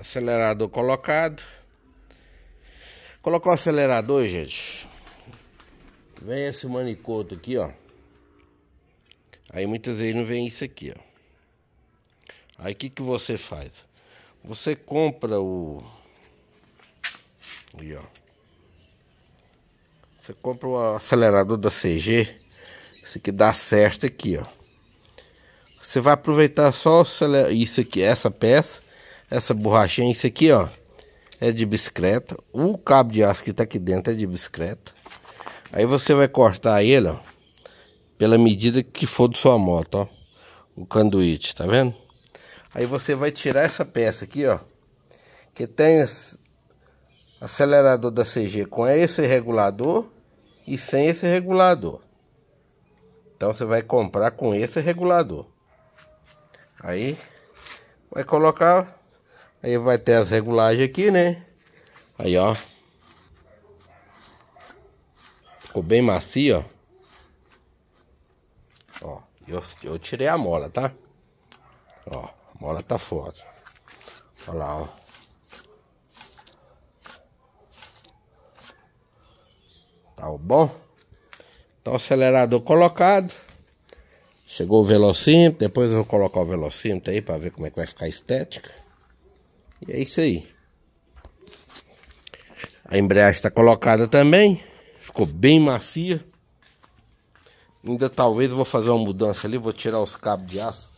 Acelerador colocado. Colocar o acelerador, gente. Vem esse manicoto aqui, ó. Aí muitas vezes não vem isso aqui, ó. Aí o que, que você faz? Você compra o. Aí, ó. Você compra o acelerador da CG. Esse que dá certo aqui, ó. Você vai aproveitar só isso aqui, essa peça essa borrachinha, isso aqui, ó, é de bicicleta. O cabo de aço que tá aqui dentro é de bicicleta. Aí você vai cortar ele, ó, pela medida que for da sua moto, ó. O canduíte, tá vendo? Aí você vai tirar essa peça aqui, ó, que tem acelerador da CG com esse regulador e sem esse regulador. Então você vai comprar com esse regulador. Aí vai colocar Aí vai ter as regulagens aqui, né? Aí, ó. Ficou bem macio, ó. Ó, eu, eu tirei a mola, tá? Ó, a mola tá forte. Olha lá, ó. Tá bom? Tá acelerador colocado. Chegou o velocímetro, depois eu vou colocar o velocímetro aí para ver como é que vai ficar a estética. E é isso aí. A embreagem está colocada também. Ficou bem macia. Ainda talvez eu vou fazer uma mudança ali. Vou tirar os cabos de aço.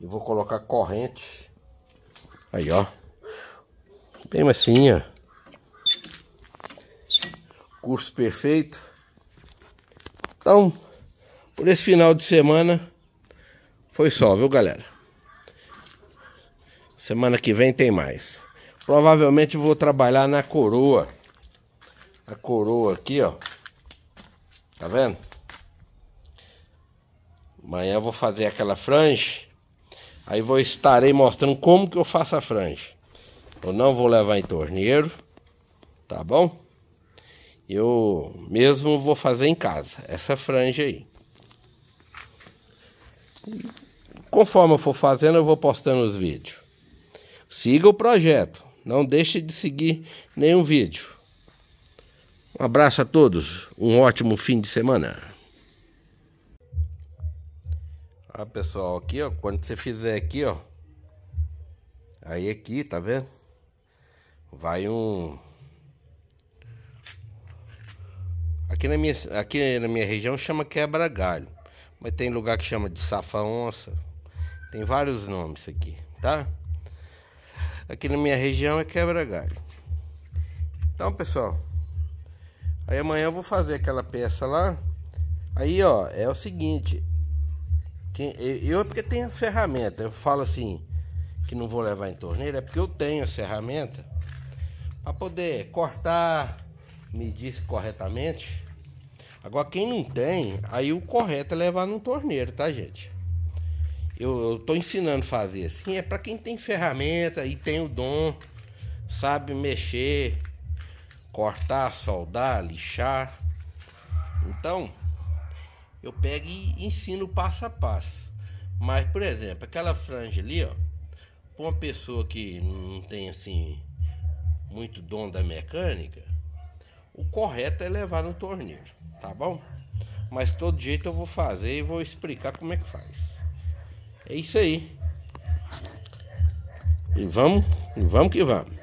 E vou colocar corrente. Aí, ó. Bem massinha. Curso perfeito. Então, por esse final de semana, foi só, viu, galera? Semana que vem tem mais. Provavelmente vou trabalhar na coroa. A coroa aqui, ó. Tá vendo? Amanhã eu vou fazer aquela franja. Aí vou estarei mostrando como que eu faço a franja. Eu não vou levar em torneiro, tá bom? Eu mesmo vou fazer em casa, essa franja aí. Conforme eu for fazendo, eu vou postando os vídeos. Siga o projeto, não deixe de seguir nenhum vídeo. Um abraço a todos, um ótimo fim de semana. Ah, pessoal, aqui ó, quando você fizer aqui ó, aí aqui, tá vendo? Vai um Aqui na minha, aqui na minha região chama quebra-galho, mas tem lugar que chama de safa-onça. Tem vários nomes aqui, tá? aqui na minha região é quebra-galho. Então, pessoal, aí amanhã eu vou fazer aquela peça lá. Aí, ó, é o seguinte, eu é porque tenho as ferramentas, eu falo assim, que não vou levar em torneira, é porque eu tenho as ferramentas para poder cortar, medir corretamente. Agora, quem não tem, aí o correto é levar no torneiro, tá, gente? Eu estou ensinando a fazer assim, é para quem tem ferramenta e tem o dom, sabe mexer, cortar, soldar, lixar. Então, eu pego e ensino passo a passo. Mas, por exemplo, aquela franja ali, ó, para uma pessoa que não tem assim muito dom da mecânica, o correto é levar no torneiro, tá bom? Mas todo jeito eu vou fazer e vou explicar como é que faz. É isso aí. E vamos, vamos que vamos.